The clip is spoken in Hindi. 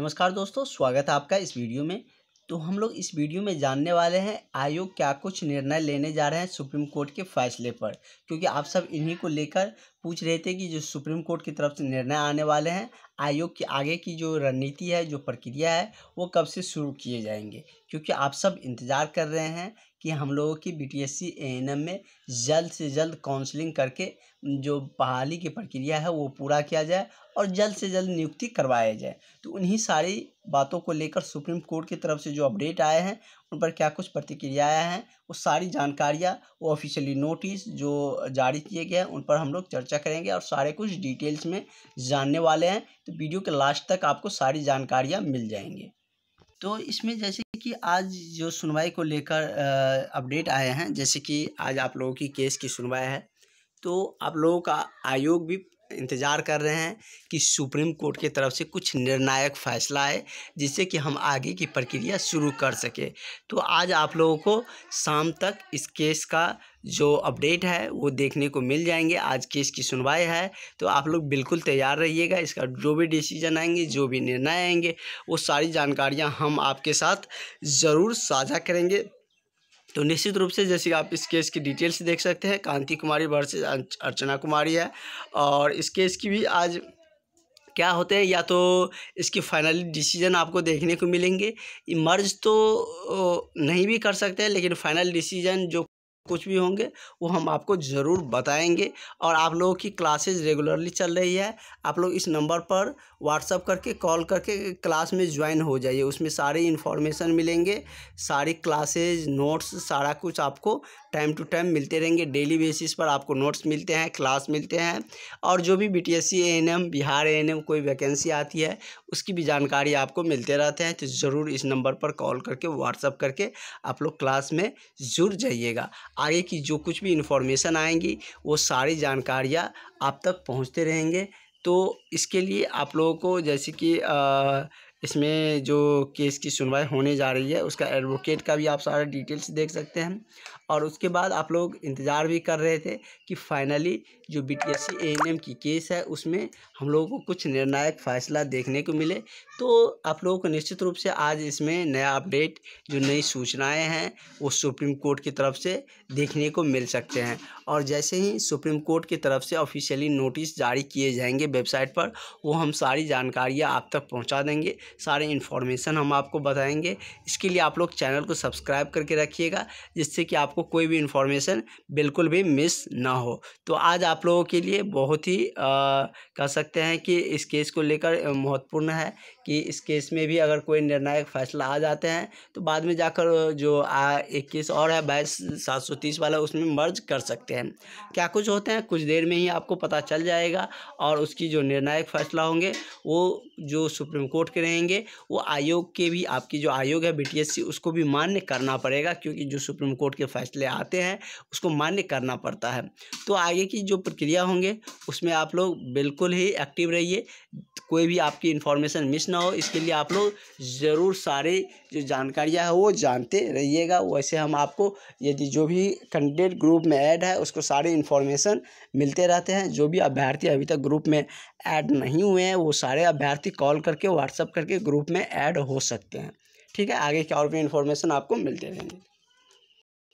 नमस्कार दोस्तों स्वागत है आपका इस वीडियो में तो हम लोग इस वीडियो में जानने वाले हैं आयोग क्या कुछ निर्णय लेने जा रहे हैं सुप्रीम कोर्ट के फैसले पर क्योंकि आप सब इन्हीं को लेकर पूछ रहे थे कि जो सुप्रीम कोर्ट की तरफ से निर्णय आने वाले हैं आयोग की आगे की जो रणनीति है जो प्रक्रिया है वो कब से शुरू किए जाएंगे क्योंकि आप सब इंतज़ार कर रहे हैं कि हम लोगों की B T S C A N M में जल्द से जल्द काउंसलिंग करके जो बहाली की प्रक्रिया है वो पूरा किया जाए और जल्द से जल्द नियुक्ति करवाया जाए तो उन्हीं सारी बातों को लेकर सुप्रीम कोर्ट की तरफ से जो अपडेट आए हैं उन पर क्या कुछ प्रतिक्रियाएँ हैं वो सारी जानकारियाँ वो ऑफिशियली नोटिस जो जारी किए गए हैं उन पर हम लोग चर्चा करेंगे और सारे कुछ डिटेल्स में जानने वाले हैं तो वीडियो के लास्ट तक आपको सारी जानकारियाँ मिल जाएंगी तो इसमें जैसे कि आज जो सुनवाई को लेकर अपडेट आए हैं जैसे कि आज आप लोगों की केस की सुनवाई है तो आप लोगों का आयोग भी इंतज़ार कर रहे हैं कि सुप्रीम कोर्ट की तरफ से कुछ निर्णायक फैसला आए जिससे कि हम आगे की प्रक्रिया शुरू कर सके तो आज आप लोगों को शाम तक इस केस का जो अपडेट है वो देखने को मिल जाएंगे आज केस की सुनवाई है तो आप लोग बिल्कुल तैयार रहिएगा इसका जो भी डिसीजन आएंगे जो भी निर्णय आएंगे वो सारी जानकारियाँ हम आपके साथ ज़रूर साझा करेंगे तो निश्चित रूप से जैसे आप इस केस की डिटेल्स देख सकते हैं कांति कुमारी वर्सेज अं-, अर्चना कुमारी है और इस केस की भी आज क्या होते हैं या तो इसकी फाइनल डिसीजन आपको देखने को मिलेंगे मर्ज तो नहीं भी कर सकते हैं लेकिन फाइनल डिसीजन जो कुछ भी होंगे वो हम आपको ज़रूर बताएंगे और आप लोगों की क्लासेज रेगुलरली चल रही है आप लोग इस नंबर पर व्हाट्सअप करके कॉल करके क्लास में ज्वाइन हो जाइए उसमें सारी इन्फॉर्मेशन मिलेंगे सारी क्लासेज नोट्स सारा कुछ आपको टाइम टू टाइम मिलते रहेंगे डेली बेसिस पर आपको नोट्स मिलते हैं क्लास मिलते हैं और जो भी बी टी एस सी एन बिहार एन कोई वैकेंसी आती है उसकी भी जानकारी आपको मिलते रहते हैं तो ज़रूर इस नंबर पर कॉल करके व्हाट्सअप करके आप लोग क्लास में जुड़ जाइएगा आगे की जो कुछ भी इन्फॉर्मेशन आएंगी वो सारी जानकारियाँ आप तक पहुँचते रहेंगे तो इसके लिए आप लोगों को जैसे कि इसमें जो केस की सुनवाई होने जा रही है उसका एडवोकेट का भी आप सारा डिटेल्स देख सकते हैं और उसके बाद आप लोग इंतज़ार भी कर रहे थे कि फाइनली जो B T S C M की केस है उसमें हम लोगों को कुछ निर्णायक फ़ैसला देखने को मिले तो आप लोगों को निश्चित रूप से आज इसमें नया अपडेट जो नई सूचनाएं हैं वो सुप्रीम कोर्ट की तरफ से देखने को मिल सकते हैं और जैसे ही सुप्रीम कोर्ट की तरफ से ऑफिशियली नोटिस जारी किए जाएंगे वेबसाइट पर वो हम सारी जानकारियाँ आप तक पहुँचा देंगे सारी इन्फॉर्मेशन हम आपको बताएंगे इसके लिए आप लोग चैनल को सब्सक्राइब करके रखिएगा जिससे कि आपको कोई भी इन्फॉर्मेशन बिल्कुल भी मिस ना हो तो आज आप लोगों के लिए बहुत ही आ, कह सकते हैं कि इस केस को लेकर महत्वपूर्ण है कि इस केस में भी अगर कोई निर्णायक फैसला आ जाते हैं तो बाद में जाकर जो आ, एक केस और है बाईस सात सौ तीस वाला उसमें मर्ज कर सकते हैं क्या कुछ होते हैं कुछ देर में ही आपको पता चल जाएगा और उसकी जो निर्णायक फैसला होंगे वो जो सुप्रीम कोर्ट के रहे जाएंगे वो आयोग के भी आपकी जो आयोग है बीटीएससी उसको भी मान्य करना पड़ेगा क्योंकि जो सुप्रीम कोर्ट के फैसले आते हैं उसको मान्य करना पड़ता है तो आगे की जो प्रक्रिया होंगे उसमें आप लोग बिल्कुल ही एक्टिव रहिए कोई भी आपकी इन्फॉर्मेशन मिस ना हो इसके लिए आप लोग ज़रूर सारे जो जानकारियाँ हैं वो जानते रहिएगा वैसे हम आपको यदि जो भी कैंडिडेट ग्रुप में ऐड है उसको सारे इन्फॉर्मेशन मिलते रहते हैं जो भी अभ्यर्थी अभी तक ग्रुप में ऐड नहीं हुए हैं वो सारे अभ्यर्थी कॉल करके व्हाट्सअप करके के ग्रुप में ऐड हो सकते हैं ठीक है आगे की और भी इन्फॉर्मेशन आपको मिलते रहेंगे